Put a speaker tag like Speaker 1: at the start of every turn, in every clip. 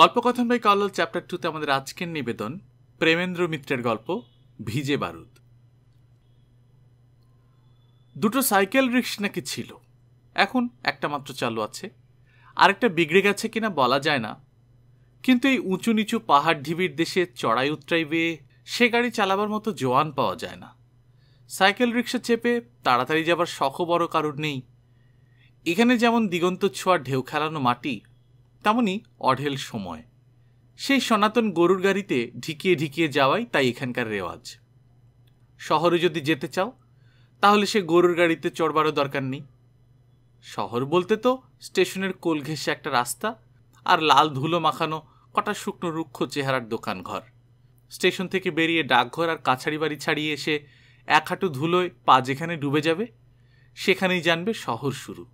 Speaker 1: গল্পকথন by Kallol chapter টুতে আমাদের আজকের নিবেদন প্রেমেন্দ্র মিত্রের গল্প ভিজে বারুদ দুটো সাইকেল রিক্স নাকি ছিল এখন একটা মাত্র চালু আছে আরেকটা বিগড়ে গেছে কিনা বলা যায় না কিন্তু এই উঁচু নিচু পাহাড় ঢিবির দেশে চড়াই উতরাই বেয়ে সে গাড়ি চালাবার মতো জোয়ান পাওয়া যায় না সাইকেল রিক্সা চেপে তাড়াতাড়ি যাবার শখ বড় কারুর নেই এখানে যেমন দিগন্ত ছোঁয়ার ঢেউ খেলানো মাটি তেমনি অঢেল সময় সেই সনাতন গরুর গাড়িতে ঢিকিয়ে ঢিকিয়ে যাওয়াই তাই এখানকার রেওয়াজ শহরে যদি যেতে চাও তাহলে সে গরুর গাড়িতে চড়বারও দরকার নেই শহর বলতে তো স্টেশনের কোল ঘেঁষে একটা রাস্তা আর লাল ধুলো মাখানো কটা শুকনো রুক্ষ চেহারার দোকান ঘর স্টেশন থেকে বেরিয়ে ডাকঘর আর কাছাড়ি বাড়ি ছাড়িয়ে এসে এক হাঁটু ধুলোয় পা যেখানে ডুবে যাবে সেখানেই জানবে শহর শুরু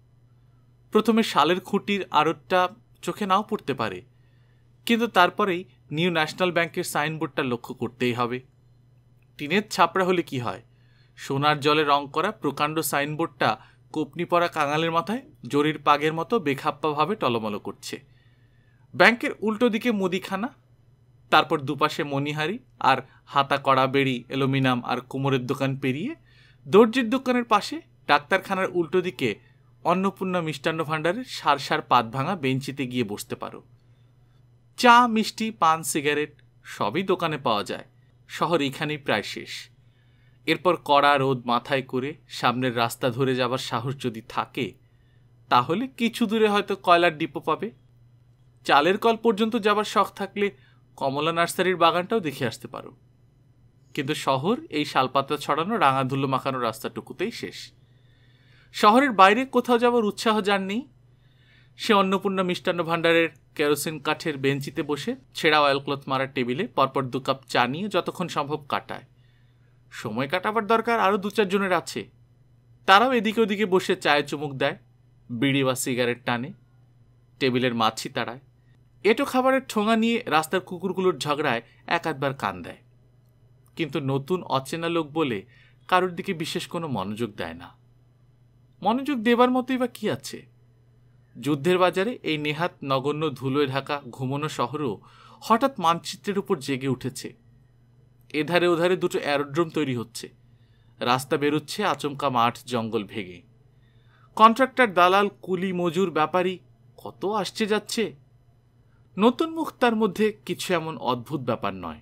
Speaker 1: প্রথমে শালের খুঁটির আড়তটা চোখে নাও পড়তে পারে কিন্তু তারপরেই নিউ ন্যাশনাল ব্যাংকের সাইনবোর্ডটা লক্ষ্য করতেই হবে টিনের ছাপড়া হলে কি হয় সোনার জলে রং করা প্রকাণ্ড সাইনবোর্ডটা কোপনি পরা কাঙালের মাথায় জরির পাগের মতো বেখাপ্পাভাবে টলমলো করছে ব্যাংকের উল্টো দিকে মুদিখানা তারপর দুপাশে মণিহারি আর হাতা কড়া বেড়ি এলোমিনাম আর কুমোরের দোকান পেরিয়ে দর্জির দোকানের পাশে ডাক্তারখানার উল্টো দিকে অন্নপূর্ণা মিষ্টান্ন ভাণ্ডারের সারসার পাত ভাঙা বেঞ্চিতে গিয়ে বসতে পারো চা মিষ্টি পান সিগারেট সবই দোকানে পাওয়া যায় শহর এখানেই প্রায় শেষ এরপর কড়া রোদ মাথায় করে সামনের রাস্তা ধরে যাবার সাহস যদি থাকে তাহলে কিছু দূরে হয়তো কয়লার ডিপো পাবে চালের কল পর্যন্ত যাবার শখ থাকলে কমলা নার্সারির বাগানটাও দেখে আসতে পারো কিন্তু শহর এই শালপাতা ছড়ানো রাঙাধুলো মাখানো রাস্তাটুকুতেই শেষ শহরের বাইরে কোথাও যাওয়ার উৎসাহ যাননি সে অন্নপূর্ণা মিষ্টান্ন ভাণ্ডারের কেরোসিন কাঠের বেঞ্চিতে বসে ছেঁড়া অয়েলক্লথ মারার টেবিলে পরপর দু কাপ চা নিয়ে যতক্ষণ সম্ভব কাটায় সময় কাটাবার দরকার আরও দু চারজনের আছে তারাও এদিকে ওদিকে বসে চায়ে চুমুক দেয় বিড়ি বা সিগারেট টানে টেবিলের মাছি তাড়ায় এটো খাবারের ঠোঙা নিয়ে রাস্তার কুকুরগুলোর ঝগড়ায় এক আধবার কান দেয় কিন্তু নতুন অচেনা লোক বলে কারোর দিকে বিশেষ কোনো মনোযোগ দেয় না মনোযোগ দেবার মতোই বা কী আছে যুদ্ধের বাজারে এই নেহাত নগণ্য ধুলোয় ঢাকা ঘুমনো শহরও হঠাৎ মানচিত্রের উপর জেগে উঠেছে এধারে ওধারে দুটো অ্যারোড্রোম তৈরি হচ্ছে রাস্তা বেরোচ্ছে আচমকা মাঠ জঙ্গল ভেঙে কন্ট্রাক্টর দালাল কুলি মজুর ব্যাপারী কত আসছে যাচ্ছে নতুন মুখ তার মধ্যে কিছু এমন অদ্ভুত ব্যাপার নয়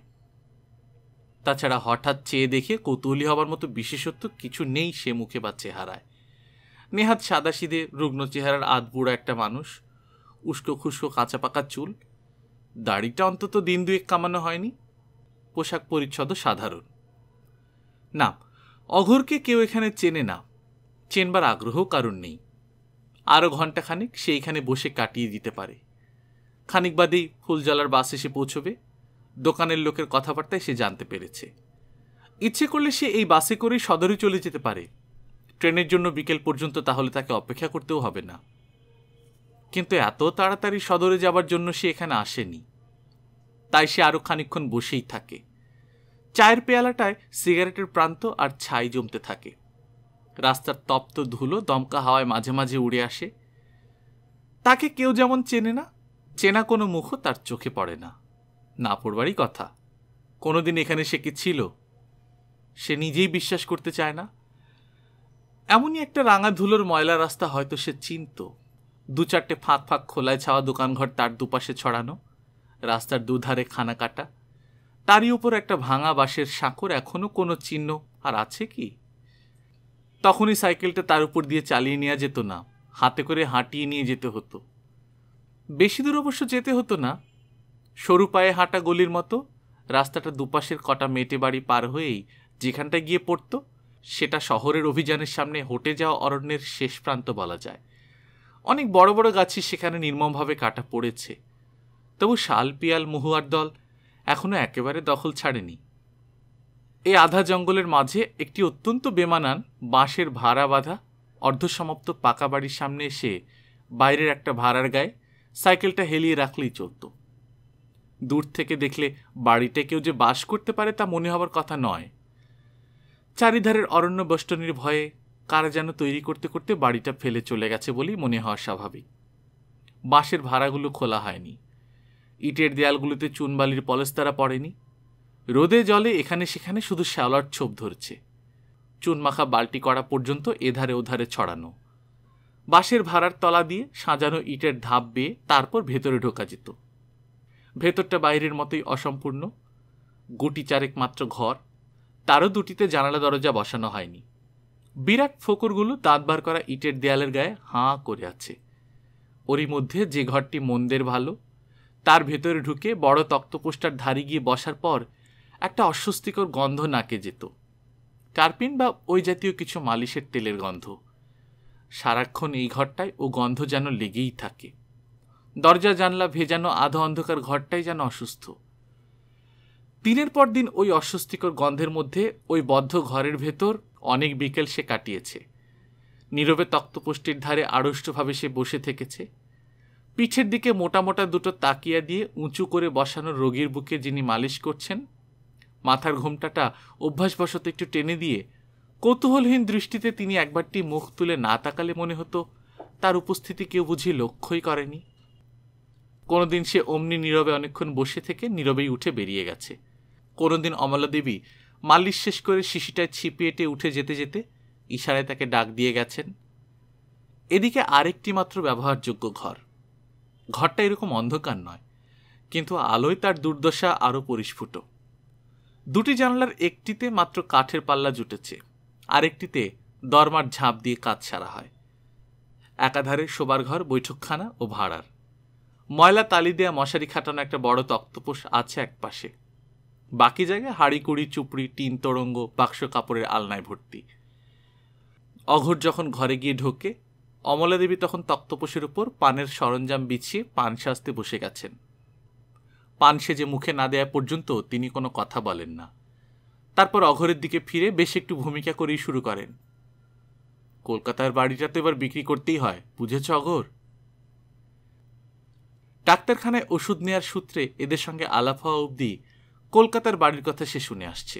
Speaker 1: তাছাড়া হঠাৎ চেয়ে দেখে কৌতূহলী হবার মতো বিশেষত্ব কিছু নেই সে মুখে বা চেহারায় নেহাত সাদাসিদে রুগ্ন চেহারার আধবুড়া একটা মানুষ উস্কো খুস্কো কাঁচা পাকা চুল দাড়িটা অন্তত দিন দুয়েক কামানো হয়নি পোশাক পরিচ্ছদ সাধারণ না অঘরকে কেউ এখানে চেনে না চেনবার আগ্রহ কারণ নেই আরও ঘণ্টাখানেক সে এখানে বসে কাটিয়ে দিতে পারে খানিক বাদেই ফুলজলার বাস এসে পৌঁছবে দোকানের লোকের কথাবার্তায় সে জানতে পেরেছে ইচ্ছে করলে সে এই বাসে করেই সদরে চলে যেতে পারে ট্রেনের জন্য বিকেল পর্যন্ত তাহলে তাকে অপেক্ষা করতেও হবে না কিন্তু এত তাড়াতাড়ি সদরে যাবার জন্য সে এখানে আসেনি তাই সে আরও খানিক্ষণ বসেই থাকে চায়ের পেয়ালাটায় সিগারেটের প্রান্ত আর ছাই জমতে থাকে রাস্তার তপ্ত ধুলো দমকা হাওয়ায় মাঝে মাঝে উড়ে আসে তাকে কেউ যেমন চেনে না চেনা কোনো মুখও তার চোখে পড়ে না না পড়বারই কথা কোনোদিন এখানে সে কি ছিল সে নিজেই বিশ্বাস করতে চায় না এমনই একটা রাঙা ধুলোর ময়লা রাস্তা হয়তো সে চিনত দু চারটে ফাঁক ফাঁক খোলায় ছাওয়া দোকানঘর তার দুপাশে ছড়ানো রাস্তার দুধারে খানা কাটা তারই উপর একটা ভাঙা বাঁশের সাঁকর এখনও কোনো চিহ্ন আর আছে কি তখনই সাইকেলটা তার উপর দিয়ে চালিয়ে নেওয়া যেত না হাতে করে হাঁটিয়ে নিয়ে যেতে হতো বেশি দূর অবশ্য যেতে হতো না সরু পায়ে হাঁটা গলির মতো রাস্তাটা দুপাশের কটা মেটে বাড়ি পার হয়েই যেখানটায় গিয়ে পড়তো সেটা শহরের অভিযানের সামনে হটে যাওয়া অরণ্যের শেষ প্রান্ত বলা যায় অনেক বড় বড় গাছই সেখানে নির্মমভাবে কাটা পড়েছে তবু শালপিয়াল মহুয়ার দল এখনও একেবারে দখল ছাড়েনি এই আধা জঙ্গলের মাঝে একটি অত্যন্ত বেমানান বাঁশের ভাড়া বাঁধা অর্ধসমাপ্ত পাকা বাড়ির সামনে এসে বাইরের একটা ভাড়ার গায়ে সাইকেলটা হেলিয়ে রাখলেই চলত দূর থেকে দেখলে বাড়িতে কেউ যে বাস করতে পারে তা মনে হবার কথা নয় চারিধারের অরণ্য বেষ্টনীর ভয়ে কারা যেন তৈরি করতে করতে বাড়িটা ফেলে চলে গেছে বলেই মনে হওয়া স্বাভাবিক বাঁশের ভাড়াগুলো খোলা হয়নি ইটের দেয়ালগুলোতে চুনবালির পলেস্তারা পড়েনি রোদে জলে এখানে সেখানে শুধু শ্যাওলার ছোপ ধরছে চুনমাখা বালটি করা পর্যন্ত এধারে ওধারে ছড়ানো বাঁশের ভাড়ার তলা দিয়ে সাজানো ইটের ধাপ বেয়ে তারপর ভেতরে ঢোকা যেত ভেতরটা বাইরের মতোই অসম্পূর্ণ গুটি চারেক মাত্র ঘর তারও দুটিতে জানালা দরজা বসানো হয়নি বিরাট ফোকরগুলো দাঁত বার করা ইটের দেয়ালের গায়ে হাঁ করে আছে ওরই মধ্যে যে ঘরটি মন্দের ভালো তার ভেতরে ঢুকে বড় তক্তপোষ্টার ধারে গিয়ে বসার পর একটা অস্বস্তিকর গন্ধ নাকে যেত কার্পিন বা ওই জাতীয় কিছু মালিশের তেলের গন্ধ সারাক্ষণ এই ঘরটায় ও গন্ধ যেন লেগেই থাকে দরজা জানলা ভেজানো আধা অন্ধকার ঘরটাই যেন অসুস্থ দিনের পর দিন ওই অস্বস্তিকর গন্ধের মধ্যে ওই বদ্ধ ঘরের ভেতর অনেক বিকেল সে কাটিয়েছে নীরবে তক্তপুষ্টির ধারে আড়ষ্টভাবে সে বসে থেকেছে পিঠের দিকে মোটা মোটা দুটো তাকিয়া দিয়ে উঁচু করে বসানো রোগীর বুকে যিনি মালিশ করছেন মাথার ঘোমটাটা অভ্যাসবশত একটু টেনে দিয়ে কৌতূহলহীন দৃষ্টিতে তিনি একবারটি মুখ তুলে না তাকালে মনে হতো তার উপস্থিতি কেউ বুঝি লক্ষ্যই করেনি কোনোদিন সে অমনি নীরবে অনেকক্ষণ বসে থেকে নীরবেই উঠে বেরিয়ে গেছে কোনোদিন অমলা দেবী মালিশ শেষ করে শিশিটায় ছিপিয়েটে উঠে যেতে যেতে ইশারায় তাকে ডাক দিয়ে গেছেন এদিকে আরেকটি মাত্র ব্যবহারযোগ্য ঘর ঘরটা এরকম অন্ধকার নয় কিন্তু আলোয় তার দুর্দশা আরও পরিস্ফুট দুটি জানলার একটিতে মাত্র কাঠের পাল্লা জুটেছে আরেকটিতে দরমার ঝাঁপ দিয়ে কাজ সারা হয় একাধারে শোবার ঘর বৈঠকখানা ও ভাড়ার ময়লা তালি দেয়া মশারি খাটানো একটা বড় তক্তপোষ আছে একপাশে বাকি জায়গায় হাড়িকুড়ি চুপড়ি টিন তরঙ্গ বাক্স কাপড়ের আলনায় ভর্তি অঘোর যখন ঘরে গিয়ে ঢোকে অমলা দেবী তখন তক্তপোষের উপর পানের সরঞ্জাম বিছিয়ে পান সাজতে বসে গেছেন পান সেজে মুখে না দেয়া পর্যন্ত তিনি কোনো কথা বলেন না তারপর অঘরের দিকে ফিরে বেশ একটু ভূমিকা করেই শুরু করেন কলকাতার বাড়িটা তো এবার বিক্রি করতেই হয় বুঝেছ অঘর ডাক্তারখানায় ওষুধ নেয়ার সূত্রে এদের সঙ্গে আলাপ হওয়া অবধি কলকাতার বাড়ির কথা সে শুনে আসছে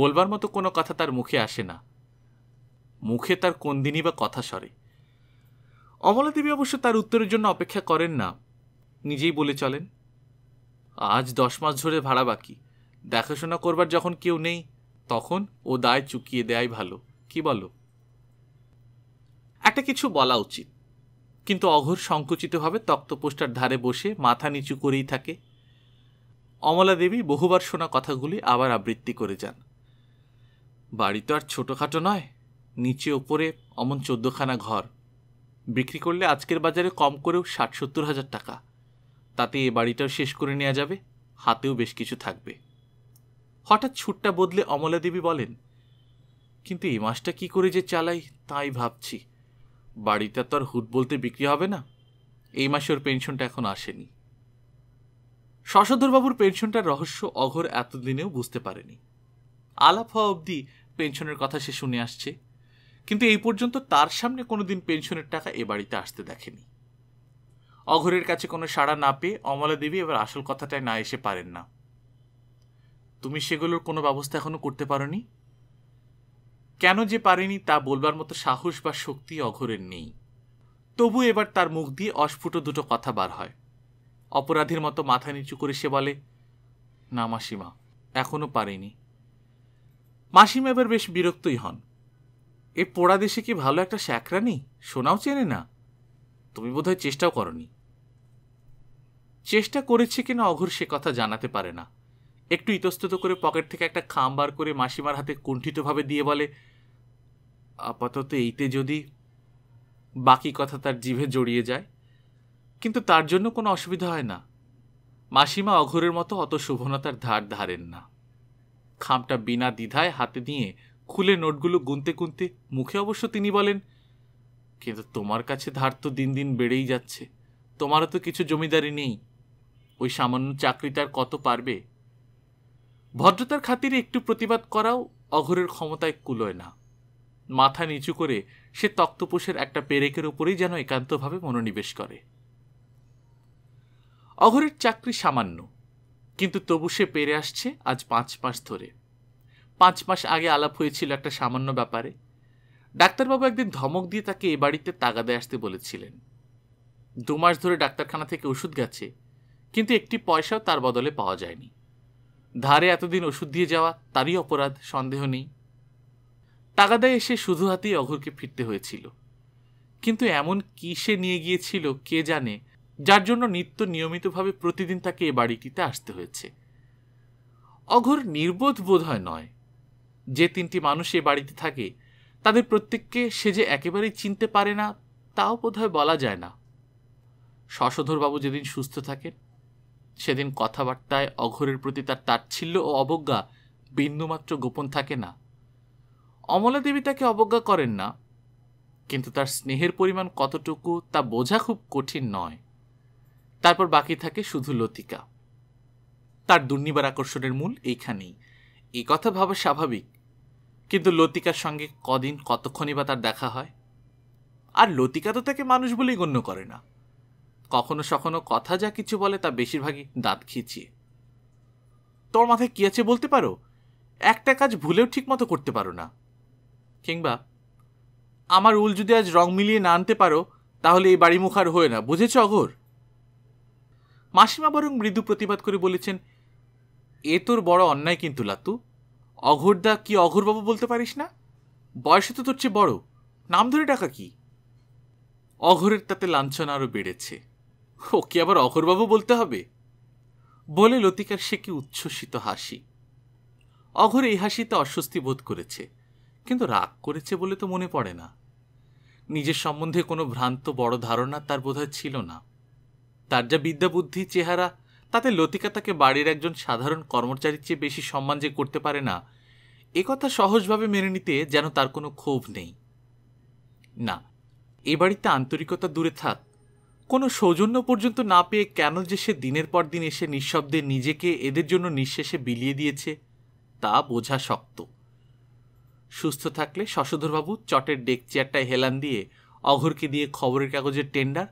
Speaker 1: বলবার মতো কোনো কথা তার মুখে আসে না মুখে তার কোন দিনই বা কথা সরে অমলাদেবী অবশ্য তার উত্তরের জন্য অপেক্ষা করেন না নিজেই বলে চলেন আজ দশ মাস ধরে ভাড়া বাকি দেখাশোনা করবার যখন কেউ নেই তখন ও দায় চুকিয়ে দেয়াই ভালো কি বলো একটা কিছু বলা উচিত কিন্তু অঘোর সংকুচিতভাবে তক্তপোষ্টার ধারে বসে মাথা নিচু করেই থাকে অমলা দেবী বহুবার শোনা কথাগুলি আবার আবৃত্তি করে যান বাড়ি তো আর ছোটোখাটো নয় নিচে ওপরে অমন চোদ্দখানা ঘর বিক্রি করলে আজকের বাজারে কম করেও ষাট সত্তর হাজার টাকা তাতে এ বাড়িটাও শেষ করে নেওয়া যাবে হাতেও বেশ কিছু থাকবে হঠাৎ ছুটটা বদলে অমলা দেবী বলেন কিন্তু এই মাসটা কি করে যে চালাই তাই ভাবছি বাড়িটা তো আর হুট বলতে বিক্রি হবে না এই মাসে ওর পেনশনটা এখন আসেনি শশধরবাবুর পেনশনটার রহস্য অঘর এতদিনেও বুঝতে পারেনি আলাপ হওয়া অবধি পেনশনের কথা সে শুনে আসছে কিন্তু এই পর্যন্ত তার সামনে কোনোদিন পেনশনের টাকা এ বাড়িতে আসতে দেখেনি অঘরের কাছে কোনো সাড়া না পেয়ে অমলা দেবী এবার আসল কথাটায় না এসে পারেন না তুমি সেগুলোর কোনো ব্যবস্থা এখনো করতে পারোনি কেন যে পারেনি তা বলবার মতো সাহস বা শক্তি অঘরের নেই তবু এবার তার মুখ দিয়ে অস্ফুট দুটো কথা বার হয় অপরাধীর মতো মাথা নিচু করে সে বলে না মাসিমা এখনও পারেনি মাসিমা এবার বেশ বিরক্তই হন এ পোড়া দেশে কি ভালো একটা স্যাকরানি সোনাও চেনে না তুমি বোধহয় চেষ্টাও করনি চেষ্টা করেছে কিনা অঘর সে কথা জানাতে পারে না একটু ইতস্তত করে পকেট থেকে একটা খাম বার করে মাসিমার হাতে কুণ্ঠিতভাবে দিয়ে বলে আপাতত এইতে যদি বাকি কথা তার জিভে জড়িয়ে যায় কিন্তু তার জন্য কোনো অসুবিধা হয় না মাসিমা অঘরের মতো অত শোভনতার ধার ধারেন না খামটা বিনা দ্বিধায় হাতে নিয়ে খুলে নোটগুলো গুনতে গুনতে মুখে অবশ্য তিনি বলেন কিন্তু তোমার কাছে ধার তো দিন দিন বেড়েই যাচ্ছে তোমারও তো কিছু জমিদারি নেই ওই সামান্য চাকরিটার কত পারবে ভদ্রতার খাতিরে একটু প্রতিবাদ করাও অঘরের ক্ষমতায় কুলোয় না মাথা নিচু করে সে তক্তপোষের একটা পেরেকের ওপরেই যেন একান্তভাবে মনোনিবেশ করে অঘরের চাকরি সামান্য কিন্তু তবু সে পেরে আসছে আজ পাঁচ মাস ধরে পাঁচ মাস আগে আলাপ হয়েছিল একটা সামান্য ব্যাপারে ডাক্তারবাবু একদিন ধমক দিয়ে তাকে এ বাড়িতে তাগাদে আসতে বলেছিলেন দু মাস ধরে ডাক্তারখানা থেকে ওষুধ গেছে কিন্তু একটি পয়সাও তার বদলে পাওয়া যায়নি ধারে এতদিন ওষুধ দিয়ে যাওয়া তারই অপরাধ সন্দেহ নেই তাগাদায় এসে শুধু হাতেই অঘরকে ফিরতে হয়েছিল কিন্তু এমন কী সে নিয়ে গিয়েছিল কে জানে যার জন্য নিত্য নিয়মিতভাবে প্রতিদিন তাকে এ বাড়িটিতে আসতে হয়েছে অঘর নির্বোধ বোধ হয় নয় যে তিনটি মানুষ এ বাড়িতে থাকে তাদের প্রত্যেককে সে যে একেবারেই চিনতে পারে না তাও বোধ বলা যায় না শশধরবাবু যেদিন সুস্থ থাকেন সেদিন কথাবার্তায় অঘরের প্রতি তার তাচ্ছিল্য ও অবজ্ঞা বিন্দুমাত্র গোপন থাকে না অমলা দেবী তাকে অবজ্ঞা করেন না কিন্তু তার স্নেহের পরিমাণ কতটুকু তা বোঝা খুব কঠিন নয় তারপর বাকি থাকে শুধু লতিকা তার দুর্নিবার আকর্ষণের মূল এইখানেই এই কথা ভাবা স্বাভাবিক কিন্তু লতিকার সঙ্গে কদিন কতক্ষণই বা তার দেখা হয় আর লতিকা তো তাকে মানুষ বলেই গণ্য করে না কখনো সখনো কথা যা কিছু বলে তা বেশিরভাগই দাঁত খিচিয়ে তোর মাথায় কী আছে বলতে পারো একটা কাজ ভুলেও ঠিকমতো করতে পারো না কিংবা আমার উল যদি আজ রং মিলিয়ে না আনতে পারো তাহলে এই বাড়ি মুখার হয়ে না বুঝেছ অঘর মাসিমা বরং মৃদু প্রতিবাদ করে বলেছেন এ তোর বড় অন্যায় কিন্তু লাতু অঘোরদা কি অঘোরবাবু বলতে পারিস না বয়সে তো তোর চেয়ে বড় নাম ধরে ডাকা কি অঘরের তাতে লাঞ্ছনা আরও বেড়েছে কি আবার অঘরবাবু বলতে হবে বলে লতিকার সে কি উচ্ছ্বসিত হাসি অঘর এই হাসিতে অস্বস্তি বোধ করেছে কিন্তু রাগ করেছে বলে তো মনে পড়ে না নিজের সম্বন্ধে কোনো ভ্রান্ত বড় ধারণা তার বোধহয় ছিল না তার যা বিদ্যাবুদ্ধি চেহারা তাতে লতিকা তাকে বাড়ির একজন সাধারণ কর্মচারীর চেয়ে বেশি সম্মান যে করতে পারে না এ কথা সহজভাবে মেনে নিতে যেন তার কোনো ক্ষোভ নেই না এ বাড়িতে আন্তরিকতা দূরে থাক কোনো সৌজন্য পর্যন্ত না পেয়ে কেন যে সে দিনের পর দিন এসে নিঃশব্দে নিজেকে এদের জন্য নিঃশেষে বিলিয়ে দিয়েছে তা বোঝা শক্ত সুস্থ থাকলে শশধরবাবু চটের ডেক চেয়ারটায় হেলান দিয়ে অঘরকে দিয়ে খবরের কাগজের টেন্ডার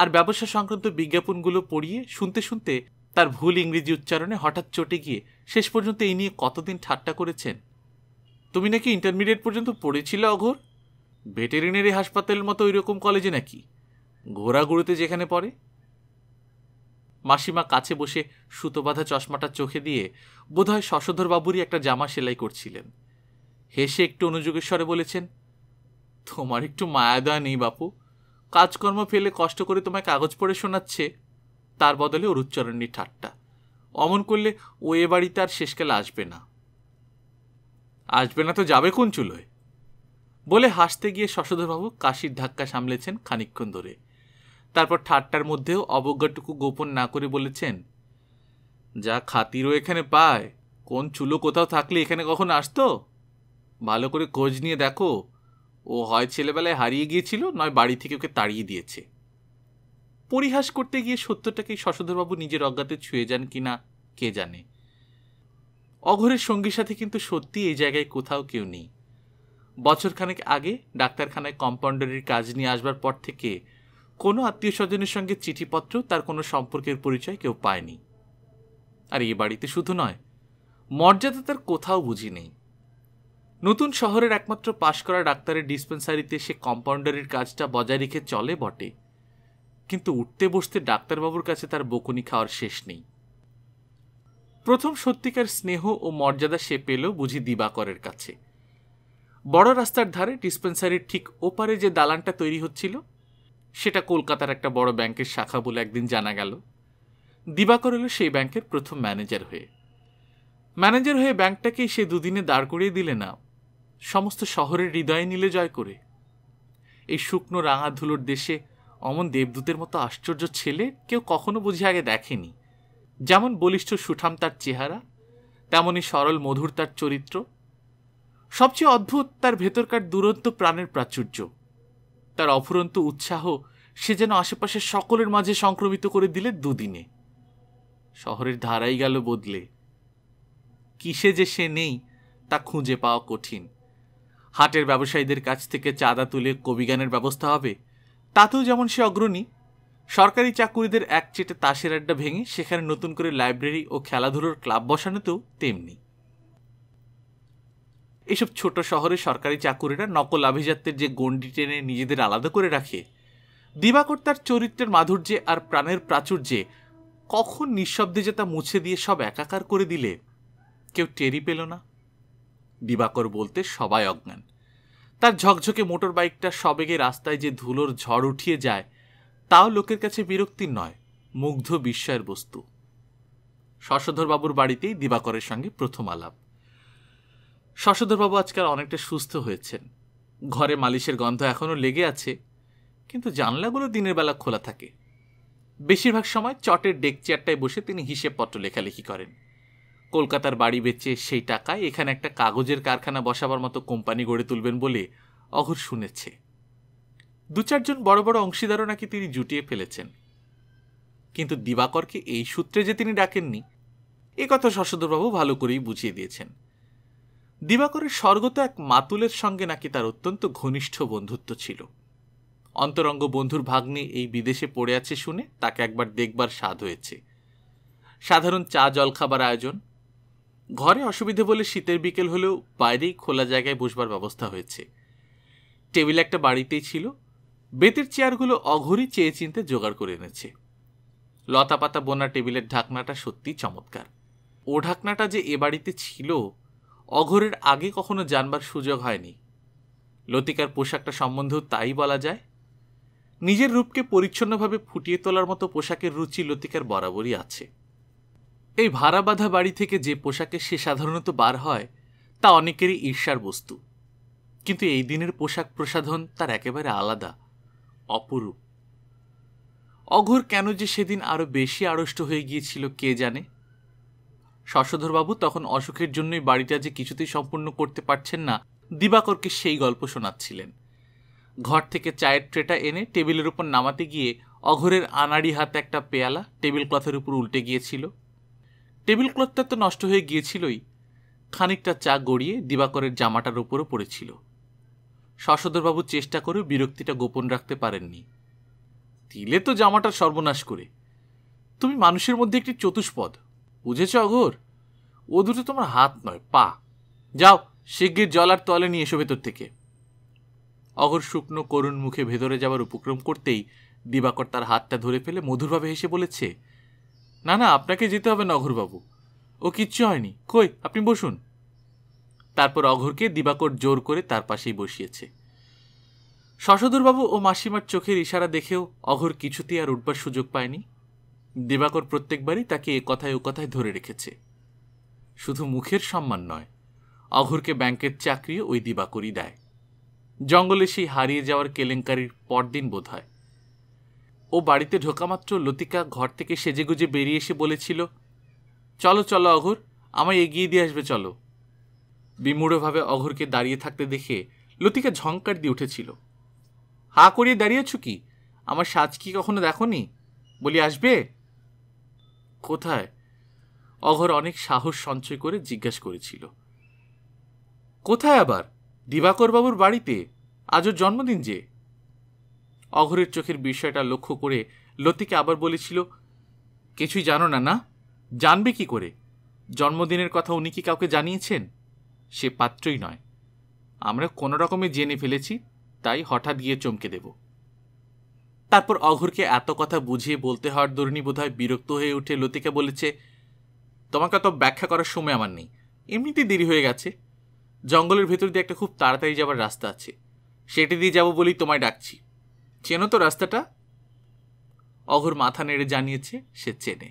Speaker 1: আর ব্যবসা সংক্রান্ত বিজ্ঞাপনগুলো পড়িয়ে শুনতে শুনতে তার ভুল ইংরেজি উচ্চারণে হঠাৎ চটে গিয়ে শেষ পর্যন্ত এই নিয়ে কতদিন ঠাট্টা করেছেন তুমি নাকি ইন্টারমিডিয়েট পর্যন্ত পড়েছিলে অঘোর ভেটেরিনারি হাসপাতালের মতো ওই রকম কলেজে নাকি ঘোরাঘুরিতে যেখানে পড়ে মাসিমা কাছে বসে সুতো বাঁধা চশমাটা চোখে দিয়ে বোধহয় শশধরবাবুরই একটা জামা সেলাই করছিলেন হেসে একটু অনুযোগের স্বরে বলেছেন তোমার একটু মায়া দেওয়া নেই বাপু কাজকর্ম ফেলে কষ্ট করে তোমায় কাগজ পড়ে শোনাচ্ছে তার বদলে ওর নিয়ে ঠাট্টা অমন করলে ও এ বাড়িতে আর শেষকালে আসবে না আসবে না তো যাবে কোন চুলোয় বলে হাসতে গিয়ে শশধরবাবু কাশির ধাক্কা সামলেছেন খানিক্ষণ ধরে তারপর ঠাট্টার মধ্যেও অবজ্ঞাটুকু গোপন না করে বলেছেন যা খাতিরও এখানে পায় কোন চুলো কোথাও থাকলে এখানে কখন আসতো ভালো করে খোঁজ নিয়ে দেখো ও হয় ছেলেবেলায় হারিয়ে গিয়েছিল নয় বাড়ি থেকে ওকে তাড়িয়ে দিয়েছে পরিহাস করতে গিয়ে সত্যটাকে শশধরবাবু নিজের অজ্ঞাতে ছুঁয়ে যান কিনা কে জানে অঘরের সঙ্গীর সাথে কিন্তু সত্যি এই জায়গায় কোথাও কেউ নেই বছরখানেক আগে ডাক্তারখানায় কম্পাউন্ডারির কাজ নিয়ে আসবার পর থেকে কোনো আত্মীয় স্বজনের সঙ্গে চিঠিপত্র তার কোনো সম্পর্কের পরিচয় কেউ পায়নি আর এই বাড়িতে শুধু নয় মর্যাদা তার কোথাও বুঝি নেই নতুন শহরের একমাত্র পাশ করা ডাক্তারের ডিসপেন্সারিতে সে কম্পাউন্ডারির কাজটা বজায় রেখে চলে বটে কিন্তু উঠতে বসতে ডাক্তারবাবুর কাছে তার বকুনি খাওয়ার শেষ নেই প্রথম সত্যিকার স্নেহ ও মর্যাদা সে পেল বুঝি দিবাকরের কাছে বড় রাস্তার ধারে ডিসপেন্সারির ঠিক ওপারে যে দালানটা তৈরি হচ্ছিল সেটা কলকাতার একটা বড় ব্যাংকের শাখা বলে একদিন জানা গেল দিবাকর হলো সেই ব্যাংকের প্রথম ম্যানেজার হয়ে ম্যানেজার হয়ে ব্যাংকটাকেই সে দুদিনে দাঁড় করিয়ে দিলে না সমস্ত শহরের হৃদয়ে নীলে জয় করে এই শুকনো রাঙা ধুলোর দেশে অমন দেবদূতের মতো আশ্চর্য ছেলে কেউ কখনো বুঝি আগে দেখেনি যেমন বলিষ্ঠ সুঠাম তার চেহারা তেমনই সরল মধুর তার চরিত্র সবচেয়ে অদ্ভুত তার ভেতরকার দুরন্ত প্রাণের প্রাচুর্য তার অফুরন্ত উৎসাহ সে যেন আশেপাশের সকলের মাঝে সংক্রমিত করে দিলে দুদিনে শহরের ধারাই গেল বদলে কিসে যে সে নেই তা খুঁজে পাওয়া কঠিন হাটের ব্যবসায়ীদের কাছ থেকে চাঁদা তুলে কবিগানের ব্যবস্থা হবে তাতেও যেমন সে অগ্রণী সরকারি চাকুরিদের এক চেটে তাসের আড্ডা ভেঙে সেখানে নতুন করে লাইব্রেরি ও খেলাধুলোর ক্লাব বসানোতেও তেমনি এসব ছোট শহরে সরকারি চাকুরিরা নকল আভিজাত্যের যে গণ্ডি টেনে নিজেদের আলাদা করে রাখে দিবাকর তার চরিত্রের মাধুর্যে আর প্রাণের প্রাচুর্যে কখন নিঃশব্দে যে তা মুছে দিয়ে সব একাকার করে দিলে কেউ টেরি পেল না দিবাকর বলতে সবাই অজ্ঞান তার ঝকঝকে মোটর বাইকটা সবেগে রাস্তায় যে ধুলোর ঝড় উঠিয়ে যায় তাও লোকের কাছে বিরক্তির নয় মুগ্ধ বিস্ময়ের বস্তু শশধরবাবুর বাড়িতেই দিবাকরের সঙ্গে প্রথম আলাপ শশধরবাবু আজকাল অনেকটা সুস্থ হয়েছেন ঘরে মালিশের গন্ধ এখনও লেগে আছে কিন্তু জানলাগুলো দিনের বেলা খোলা থাকে বেশিরভাগ সময় চটের ডেক চেয়ারটায় বসে তিনি হিসেবপত্র লেখালেখি করেন কলকাতার বাড়ি বেচে সেই টাকায় এখানে একটা কাগজের কারখানা বসাবার মতো কোম্পানি গড়ে তুলবেন বলে অঘর শুনেছে দু চারজন বড় বড় অংশীদারও নাকি তিনি জুটিয়ে ফেলেছেন কিন্তু দিবাকরকে এই সূত্রে যে তিনি ডাকেননি এ কথা শশধরবাবু ভালো করেই বুঝিয়ে দিয়েছেন দিবাকরের স্বর্গত এক মাতুলের সঙ্গে নাকি তার অত্যন্ত ঘনিষ্ঠ বন্ধুত্ব ছিল অন্তরঙ্গ বন্ধুর ভাগ্নে এই বিদেশে পড়ে আছে শুনে তাকে একবার দেখবার স্বাদ হয়েছে সাধারণ চা জলখাবার আয়োজন ঘরে অসুবিধে বলে শীতের বিকেল হলেও বাইরেই খোলা জায়গায় বসবার ব্যবস্থা হয়েছে টেবিল একটা বাড়িতেই ছিল বেতের চেয়ারগুলো অঘরি চেয়ে চিনতে জোগাড় করে এনেছে লতা পাতা বোনা টেবিলের ঢাকনাটা সত্যি চমৎকার ও ঢাকনাটা যে এ বাড়িতে ছিল অঘরের আগে কখনো জানবার সুযোগ হয়নি লতিকার পোশাকটা সম্বন্ধেও তাই বলা যায় নিজের রূপকে পরিচ্ছন্নভাবে ফুটিয়ে তোলার মতো পোশাকের রুচি লতিকার বরাবরই আছে এই ভাড়া বাঁধা বাড়ি থেকে যে পোশাকে সে সাধারণত বার হয় তা অনেকেরই ঈর্ষার বস্তু কিন্তু এই দিনের পোশাক প্রসাধন তার একেবারে আলাদা অপরূপ অঘোর কেন যে সেদিন আরও বেশি আড়ষ্ট হয়ে গিয়েছিল কে জানে শশধরবাবু তখন অসুখের জন্যই বাড়িটা যে কিছুতেই সম্পূর্ণ করতে পারছেন না দিবাকরকে সেই গল্প শোনাচ্ছিলেন ঘর থেকে চায়ের ট্রেটা এনে টেবিলের উপর নামাতে গিয়ে অঘরের আনাড়ি হাতে একটা পেয়ালা টেবিল ক্লথের উপর উল্টে গিয়েছিল টেবিল ক্লথটা তো নষ্ট হয়ে গিয়েছিলই খানিকটা চা গড়িয়ে দিবাকরের জামাটার ওপরও পড়েছিল শশধরবাবু চেষ্টা করেও বিরক্তিটা গোপন রাখতে পারেননি তিলে তো জামাটার সর্বনাশ করে তুমি মানুষের মধ্যে একটি চতুষ্পদ বুঝেছ অঘোর ও দুটো তোমার হাত নয় পা যাও শিগগির জল আর তলে নিয়ে এসো ভেতর থেকে অঘর শুকনো করুণ মুখে ভেতরে যাবার উপক্রম করতেই দিবাকর তার হাতটা ধরে ফেলে মধুরভাবে হেসে বলেছে না না আপনাকে যেতে হবে না অঘরবাবু ও কিচ্ছু হয়নি কই আপনি বসুন তারপর অঘরকে দিবাকর জোর করে তার পাশেই বসিয়েছে শশধরবাবু ও মাসিমার চোখের ইশারা দেখেও অঘর কিছুতেই আর উঠবার সুযোগ পায়নি দিবাকর প্রত্যেকবারই তাকে এ কথায় ও কথায় ধরে রেখেছে শুধু মুখের সম্মান নয় অঘরকে ব্যাংকের চাকরিও ওই দিবাকরই দেয় জঙ্গলে সেই হারিয়ে যাওয়ার কেলেঙ্কারির পরদিন বোধ হয় ও বাড়িতে ঢোকামাত্র লতিকা ঘর থেকে সেজেগুজে বেরিয়ে এসে বলেছিল চলো চলো অঘর আমায় এগিয়ে দিয়ে আসবে চলো বিমূঢ়ভাবে অঘরকে দাঁড়িয়ে থাকতে দেখে লতিকা ঝংকার দিয়ে উঠেছিল হা করিয়ে দাঁড়িয়েছ কি আমার সাজ কি কখনো দেখনি বলি আসবে কোথায় অঘর অনেক সাহস সঞ্চয় করে জিজ্ঞাসা করেছিল কোথায় আবার দিবাকর বাবুর বাড়িতে আজও জন্মদিন যে অঘরের চোখের বিষয়টা লক্ষ্য করে লতিকে আবার বলেছিল কিছুই জানো না না জানবে কি করে জন্মদিনের কথা উনি কি কাউকে জানিয়েছেন সে পাত্রই নয় আমরা কোনো রকমে জেনে ফেলেছি তাই হঠাৎ গিয়ে চমকে দেব তারপর অঘরকে এত কথা বুঝিয়ে বলতে হওয়ার দরুণী বোধহয় বিরক্ত হয়ে উঠে লতিকা বলেছে তোমাকে অত ব্যাখ্যা করার সময় আমার নেই এমনিতেই দেরি হয়ে গেছে জঙ্গলের ভেতর দিয়ে একটা খুব তাড়াতাড়ি যাওয়ার রাস্তা আছে সেটি দিয়ে যাব বলেই তোমায় ডাকছি চেনো তো রাস্তাটা অঘর মাথা নেড়ে জানিয়েছে সে চেনে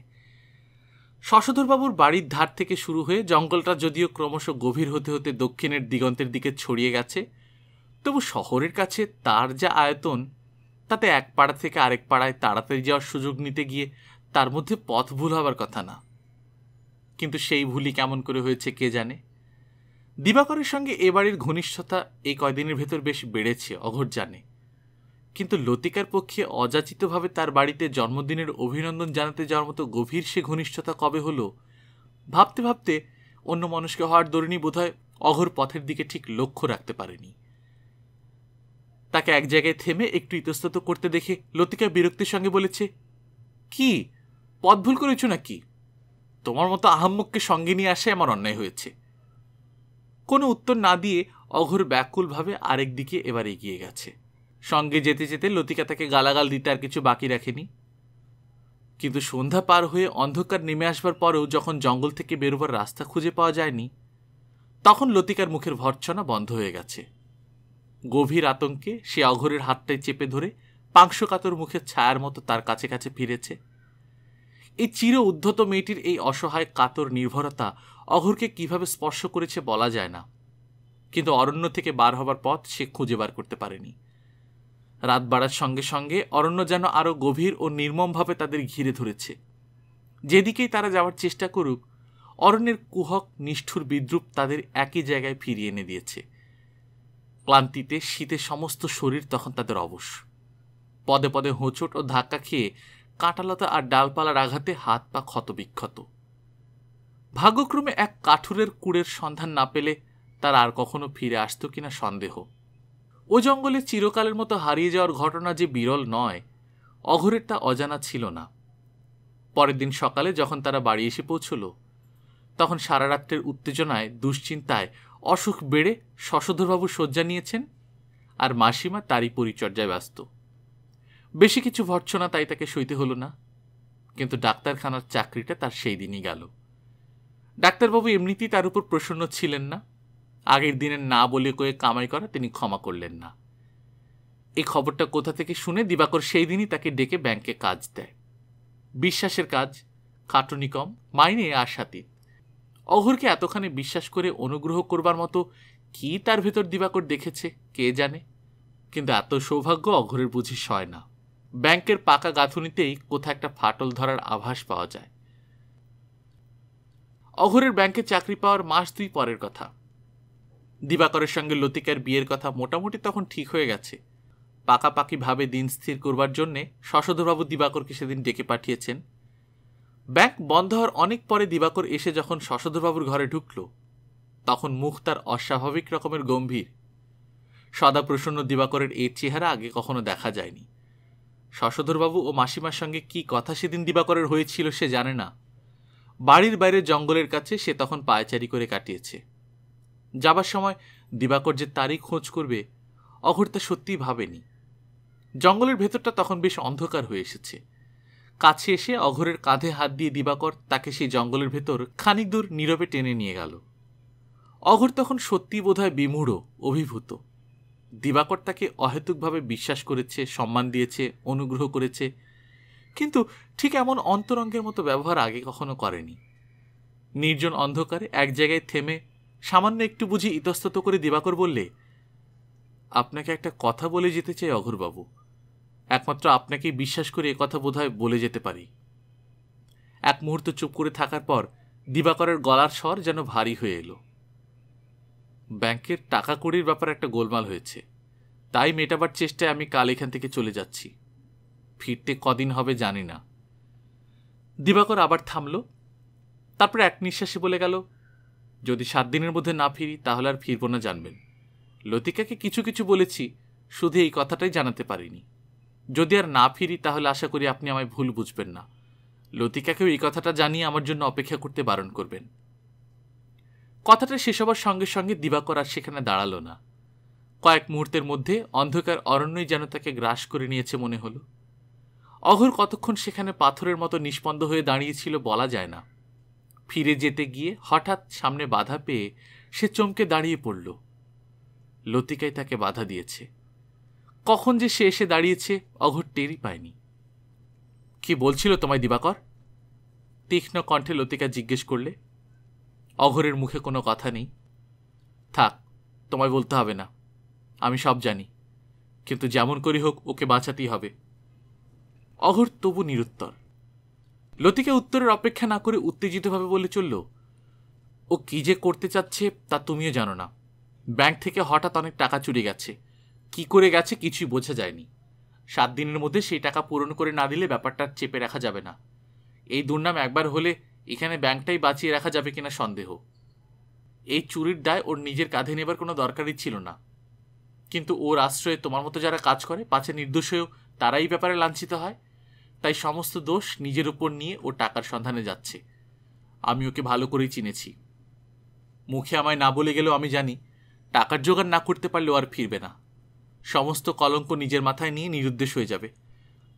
Speaker 1: শশধরবাবুর বাড়ির ধার থেকে শুরু হয়ে জঙ্গলটা যদিও ক্রমশ গভীর হতে হতে দক্ষিণের দিগন্তের দিকে ছড়িয়ে গেছে তবু শহরের কাছে তার যা আয়তন তাতে এক পাড়া থেকে আরেক পাড়ায় তাড়াতাড়ি যাওয়ার সুযোগ নিতে গিয়ে তার মধ্যে পথ ভুল হবার কথা না কিন্তু সেই ভুলই কেমন করে হয়েছে কে জানে দিবাকরের সঙ্গে এবারের ঘনিষ্ঠতা এই কয়দিনের ভেতর বেশ বেড়েছে অঘর জানে কিন্তু লতিকার পক্ষে অযাচিতভাবে তার বাড়িতে জন্মদিনের অভিনন্দন জানাতে যাওয়ার মতো গভীর সে ঘনিষ্ঠতা কবে হলো ভাবতে ভাবতে অন্য মানুষকে হওয়ার দরুণী বোধহয় অঘর পথের দিকে ঠিক লক্ষ্য রাখতে পারেনি তাকে এক জায়গায় থেমে একটু ইতস্তত করতে দেখে লতিকা বিরক্তির সঙ্গে বলেছে কি পথ ভুল করেছো নাকি তোমার মতো আহাম্মককে সঙ্গে নিয়ে আসে আমার অন্যায় হয়েছে কোনো উত্তর না দিয়ে অঘর ব্যাকুলভাবে আরেক দিকে এবার এগিয়ে গেছে সঙ্গে যেতে যেতে লতিকা তাকে গালাগাল দিতে আর কিছু বাকি রাখেনি কিন্তু সন্ধ্যা পার হয়ে অন্ধকার নেমে আসবার পরেও যখন জঙ্গল থেকে বেরোবার রাস্তা খুঁজে পাওয়া যায়নি তখন লতিকার মুখের ভর্ৎসনা বন্ধ হয়ে গেছে গভীর আতঙ্কে সে অঘরের হাতটাই চেপে ধরে পাংশকাতর মুখের ছায়ার মতো তার কাছে কাছে ফিরেছে এই চির উদ্ধত মেয়েটির এই অসহায় কাতর নির্ভরতা অঘরকে কিভাবে স্পর্শ করেছে বলা যায় না কিন্তু অরণ্য থেকে বার হবার পথ সে খুঁজে বার করতে পারেনি রাত বাড়ার সঙ্গে সঙ্গে অরণ্য যেন আরও গভীর ও নির্মমভাবে তাদের ঘিরে ধরেছে যেদিকেই তারা যাওয়ার চেষ্টা করুক অরণ্যের কুহক নিষ্ঠুর বিদ্রুপ তাদের একই জায়গায় ফিরিয়ে এনে দিয়েছে ক্লান্তিতে শীতে সমস্ত শরীর তখন তাদের অবশ পদে পদে হোঁচট ও ধাক্কা খেয়ে কাঁটালতা আর ডালপালার আঘাতে হাত পা ক্ষতবিক্ষত ভাগ্যক্রমে এক কাঠুরের কুড়ের সন্ধান না পেলে তার আর কখনো ফিরে আসতো কিনা সন্দেহ ও জঙ্গলে চিরকালের মতো হারিয়ে যাওয়ার ঘটনা যে বিরল নয় অঘরের তা অজানা ছিল না পরের দিন সকালে যখন তারা বাড়ি এসে পৌঁছল তখন সারা রাত্রের উত্তেজনায় দুশ্চিন্তায় অসুখ বেড়ে শশধরবাবু শয্যা নিয়েছেন আর মাসিমা তারই পরিচর্যায় ব্যস্ত বেশি কিছু ভর্ৎসনা তাই তাকে সইতে হলো না কিন্তু ডাক্তারখানার চাকরিটা তার সেই দিনই গেল ডাক্তারবাবু এমনিতেই তার উপর প্রসন্ন ছিলেন না আগের দিনের না বলে কয়ে কামাই করা তিনি ক্ষমা করলেন না এই খবরটা কোথা থেকে শুনে দিবাকর সেই দিনই তাকে ডেকে ব্যাংকে কাজ দেয় বিশ্বাসের কাজ খাটুনি কম মাইনে আশাতীত অহরকে এতখানি বিশ্বাস করে অনুগ্রহ করবার মতো কি তার ভেতর দিবাকর দেখেছে কে জানে কিন্তু এত সৌভাগ্য অঘরের বুঝি সয় না ব্যাংকের পাকা গাঁথুনিতেই কোথা একটা ফাটল ধরার আভাস পাওয়া যায় অঘরের ব্যাংকে চাকরি পাওয়ার মাস দুই পরের কথা দিবাকরের সঙ্গে লতিকার বিয়ের কথা মোটামুটি তখন ঠিক হয়ে গেছে পাকাপাকিভাবে দিন স্থির করবার জন্যে শশধরবাবু দিবাকরকে সেদিন ডেকে পাঠিয়েছেন ব্যাংক বন্ধ হওয়ার অনেক পরে দিবাকর এসে যখন শশধরবাবুর ঘরে ঢুকল তখন মুখ তার অস্বাভাবিক রকমের গম্ভীর সদা প্রসন্ন দিবাকরের এই চেহারা আগে কখনো দেখা যায়নি শশধরবাবু ও মাসিমার সঙ্গে কি কথা সেদিন দিবাকরের হয়েছিল সে জানে না বাড়ির বাইরে জঙ্গলের কাছে সে তখন পায়চারি করে কাটিয়েছে যাবার সময় দিবাকর যে তারই খোঁজ করবে অঘর তা সত্যিই ভাবেনি জঙ্গলের ভেতরটা তখন বেশ অন্ধকার হয়ে এসেছে কাছে এসে অঘরের কাঁধে হাত দিয়ে দিবাকর তাকে সেই জঙ্গলের ভেতর খানিক দূর নীরবে টেনে নিয়ে গেল অঘর তখন সত্যি বোধহয় বিমূঢ় অভিভূত দিবাকর তাকে অহেতুকভাবে বিশ্বাস করেছে সম্মান দিয়েছে অনুগ্রহ করেছে কিন্তু ঠিক এমন অন্তরঙ্গের মতো ব্যবহার আগে কখনো করেনি নির্জন অন্ধকারে এক জায়গায় থেমে সামান্য একটু বুঝি ইতস্তত করে দিবাকর বললে আপনাকে একটা কথা বলে যেতে চাই অঘরবাবু একমাত্র আপনাকেই বিশ্বাস করে কথা বোধহয় বলে যেতে পারি এক মুহূর্ত চুপ করে থাকার পর দিবাকরের গলার স্বর যেন ভারী হয়ে এলো ব্যাংকের টাকা কড়ির ব্যাপার একটা গোলমাল হয়েছে তাই মেটাবার চেষ্টায় আমি কাল এখান থেকে চলে যাচ্ছি ফিরতে কদিন হবে জানি না দিবাকর আবার থামল তারপর এক নিঃশ্বাসে বলে গেল যদি সাত দিনের মধ্যে না ফিরি তাহলে আর ফিরব না জানবেন লতিকাকে কিছু কিছু বলেছি শুধু এই কথাটাই জানাতে পারিনি যদি আর না ফিরি তাহলে আশা করি আপনি আমায় ভুল বুঝবেন না লতিকাকেও এই কথাটা জানিয়ে আমার জন্য অপেক্ষা করতে বারণ করবেন কথাটা শেষ হবার সঙ্গে সঙ্গে দিবাকর আর সেখানে দাঁড়ালো না কয়েক মুহূর্তের মধ্যে অন্ধকার অরণ্যই যেন তাকে গ্রাস করে নিয়েছে মনে হলো অঘর কতক্ষণ সেখানে পাথরের মতো নিষ্পন্দ হয়ে দাঁড়িয়েছিল বলা যায় না ফিরে যেতে গিয়ে হঠাৎ সামনে বাধা পেয়ে সে চমকে দাঁড়িয়ে পড়ল লতিকাই তাকে বাধা দিয়েছে কখন যে সে এসে দাঁড়িয়েছে অঘর টেরই পায়নি কি বলছিল তোমায় দিবাকর তীক্ষ্ণ কণ্ঠে লতিকা জিজ্ঞেস করলে অঘরের মুখে কোনো কথা নেই থাক তোমায় বলতে হবে না আমি সব জানি কিন্তু যেমন করি হোক ওকে বাঁচাতেই হবে অঘর তবু নিরুত্তর লতিকা উত্তরের অপেক্ষা না করে উত্তেজিতভাবে বলে চলল ও কী যে করতে চাচ্ছে তা তুমিও জানো না ব্যাংক থেকে হঠাৎ অনেক টাকা চুরি গেছে কি করে গেছে কিছুই বোঝা যায়নি সাত দিনের মধ্যে সেই টাকা পূরণ করে না দিলে ব্যাপারটা চেপে রাখা যাবে না এই দুর্নাম একবার হলে এখানে ব্যাংকটাই বাঁচিয়ে রাখা যাবে কিনা সন্দেহ এই চুরির দায় ওর নিজের কাঁধে নেবার কোনো দরকারই ছিল না কিন্তু ওর আশ্রয়ে তোমার মতো যারা কাজ করে পাছে নির্দোষ হয়েও তারাই ব্যাপারে লাঞ্ছিত হয় তাই সমস্ত দোষ নিজের ওপর নিয়ে ও টাকার সন্ধানে যাচ্ছে আমি ওকে ভালো করেই চিনেছি মুখে আমায় না বলে গেলেও আমি জানি টাকার জোগাড় না করতে পারলে আর ফিরবে না সমস্ত কলঙ্ক নিজের মাথায় নিয়ে নিরুদ্দেশ হয়ে যাবে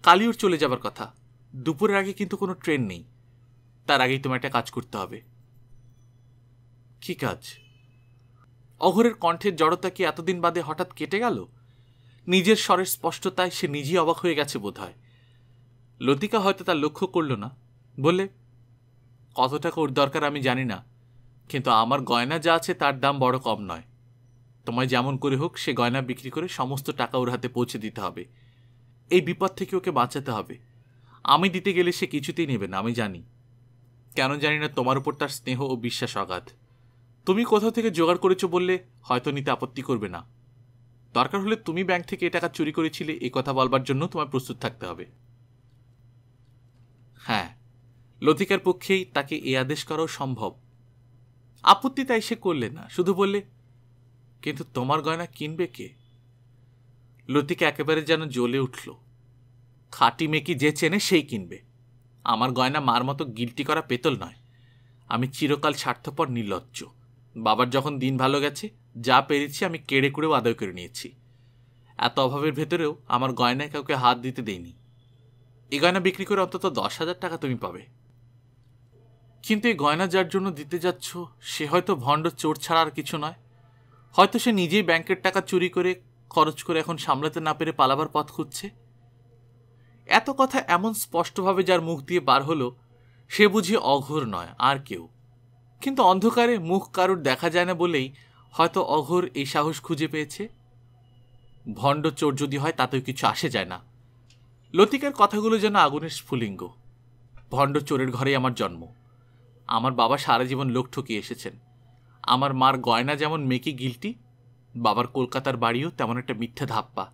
Speaker 1: কালিউর চলে যাবার কথা দুপুরের আগে কিন্তু কোনো ট্রেন নেই তার আগেই তোমার একটা কাজ করতে হবে কি কাজ অঘরের কণ্ঠের জড়তা কি এতদিন বাদে হঠাৎ কেটে গেল নিজের স্বরের স্পষ্টতায় সে নিজেই অবাক হয়ে গেছে বোধহয় লতিকা হয়তো তা লক্ষ্য করল না বললে কত টাকা ওর দরকার আমি জানি না কিন্তু আমার গয়না যা আছে তার দাম বড় কম নয় তোমায় যেমন করে হোক সে গয়না বিক্রি করে সমস্ত টাকা ওর হাতে পৌঁছে দিতে হবে এই বিপদ থেকে ওকে বাঁচাতে হবে আমি দিতে গেলে সে কিছুতেই নেবে না আমি জানি কেন জানি না তোমার উপর তার স্নেহ ও বিশ্বাস অগাধ তুমি কোথাও থেকে জোগাড় করেছো বললে হয়তো নিতে আপত্তি করবে না দরকার হলে তুমি ব্যাংক থেকে এ টাকা চুরি করেছিলে এ কথা বলবার জন্য তোমার প্রস্তুত থাকতে হবে হ্যাঁ লতিকার পক্ষেই তাকে এ আদেশ করাও সম্ভব আপত্তি তাই সে করলে না শুধু বললে কিন্তু তোমার গয়না কিনবে কে লতিকা একেবারে যেন জ্বলে উঠল খাটি মেকি যে চেনে সেই কিনবে আমার গয়না মার মতো গিলটি করা পেতল নয় আমি চিরকাল স্বার্থপর নির্লজ্জ বাবার যখন দিন ভালো গেছে যা পেরেছি আমি কেড়ে কুড়েও আদায় করে নিয়েছি এত অভাবের ভেতরেও আমার গয়নায় কাউকে হাত দিতে দেইনি এই গয়না বিক্রি করে অন্তত দশ হাজার টাকা তুমি পাবে কিন্তু এই গয়না যার জন্য দিতে যাচ্ছ সে হয়তো ভণ্ড চোর ছাড়া আর কিছু নয় হয়তো সে নিজেই ব্যাংকের টাকা চুরি করে খরচ করে এখন সামলাতে না পেরে পালাবার পথ খুঁজছে এত কথা এমন স্পষ্টভাবে যার মুখ দিয়ে বার হলো সে বুঝি অঘোর নয় আর কেউ কিন্তু অন্ধকারে মুখ কারুর দেখা যায় না বলেই হয়তো অঘোর এই সাহস খুঁজে পেয়েছে ভণ্ড চোর যদি হয় তাতেও কিছু আসে যায় না লতিকার কথাগুলো যেন আগুনের স্ফুলিঙ্গ ভণ্ড চোরের ঘরেই আমার জন্ম আমার বাবা সারা জীবন লোক ঠকিয়ে এসেছেন আমার মার গয়না যেমন মেকি গিলটি বাবার কলকাতার বাড়িও তেমন একটা মিথ্যে ধাপ্পা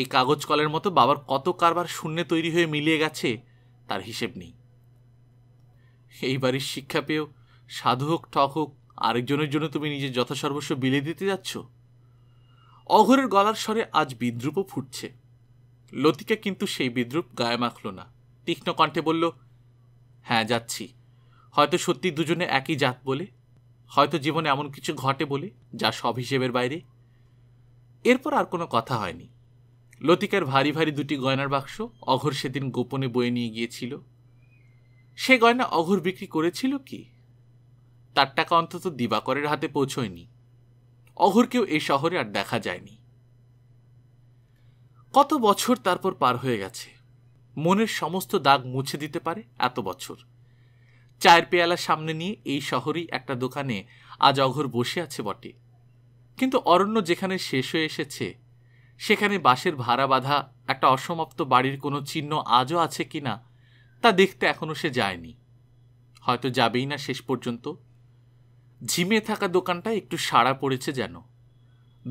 Speaker 1: এই কাগজ কলের মতো বাবার কত কারবার শূন্যে তৈরি হয়ে মিলিয়ে গেছে তার হিসেব নেই এই বাড়ির শিক্ষা পেয়েও সাধু হোক ঠক হোক আরেকজনের জন্য তুমি নিজের যথাসর্বস্ব বিলিয়ে দিতে যাচ্ছ অঘরের গলার স্বরে আজ বিদ্রুপও ফুটছে লতিকা কিন্তু সেই বিদ্রুপ গায়ে মাখল না তীক্ষ্ণ কণ্ঠে বলল হ্যাঁ যাচ্ছি হয়তো সত্যি দুজনে একই জাত বলে হয়তো জীবনে এমন কিছু ঘটে বলে যা সব হিসেবের বাইরে এরপর আর কোনো কথা হয়নি লতিকার ভারী ভারী দুটি গয়নার বাক্স অঘর সেদিন গোপনে বয়ে নিয়ে গিয়েছিল সে গয়না অঘর বিক্রি করেছিল কি তার টাকা অন্তত দিবাকরের হাতে পৌঁছয়নি অঘরকেও এই শহরে আর দেখা যায়নি কত বছর তারপর পার হয়ে গেছে মনের সমস্ত দাগ মুছে দিতে পারে এত বছর চায়ের পেয়ালা সামনে নিয়ে এই শহরেই একটা দোকানে আজ অঘর বসে আছে বটে কিন্তু অরণ্য যেখানে শেষ হয়ে এসেছে সেখানে বাসের ভাড়া বাঁধা একটা অসমাপ্ত বাড়ির কোনো চিহ্ন আজও আছে কি না তা দেখতে এখনও সে যায়নি হয়তো যাবেই না শেষ পর্যন্ত ঝিমে থাকা দোকানটা একটু সাড়া পড়েছে যেন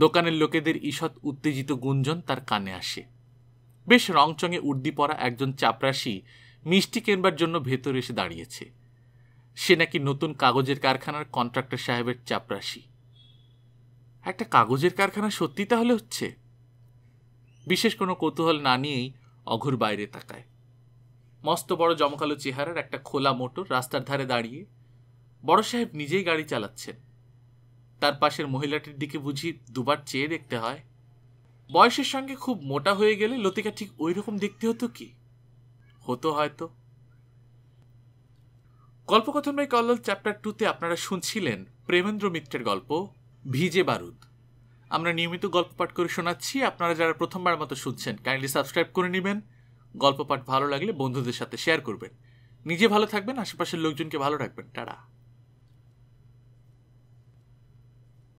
Speaker 1: দোকানের লোকেদের ঈষৎ উত্তেজিত গুঞ্জন তার কানে আসে বেশ রংচঙে উর্দি পরা একজন চাপরাশি মিষ্টি কেনবার জন্য ভেতরে এসে দাঁড়িয়েছে সে নাকি নতুন কাগজের কারখানার কন্ট্রাক্টর সাহেবের চাপরাশি একটা কাগজের কারখানা সত্যি তাহলে হচ্ছে বিশেষ কোনো কৌতূহল না নিয়েই অঘুর বাইরে তাকায় মস্ত বড় জমকালো চেহারার একটা খোলা মোটর রাস্তার ধারে দাঁড়িয়ে বড় সাহেব নিজেই গাড়ি চালাচ্ছেন তার পাশের মহিলাটির দিকে বুঝি দুবার চেয়ে দেখতে হয় বয়সের সঙ্গে খুব মোটা হয়ে গেলে লতিকা ঠিক ওই রকম দেখতে হতো কি হতো হয়তো ভাই কল্লোল চ্যাপ্টার টুতে আপনারা শুনছিলেন প্রেমেন্দ্র মিত্রের গল্প ভিজে বারুদ আমরা নিয়মিত গল্প পাঠ করে শোনাচ্ছি আপনারা যারা প্রথমবার মতো শুনছেন কাইন্ডলি সাবস্ক্রাইব করে নেবেন গল্প পাঠ ভালো লাগলে বন্ধুদের সাথে শেয়ার করবেন নিজে ভালো থাকবেন আশেপাশের লোকজনকে ভালো রাখবেন টাটা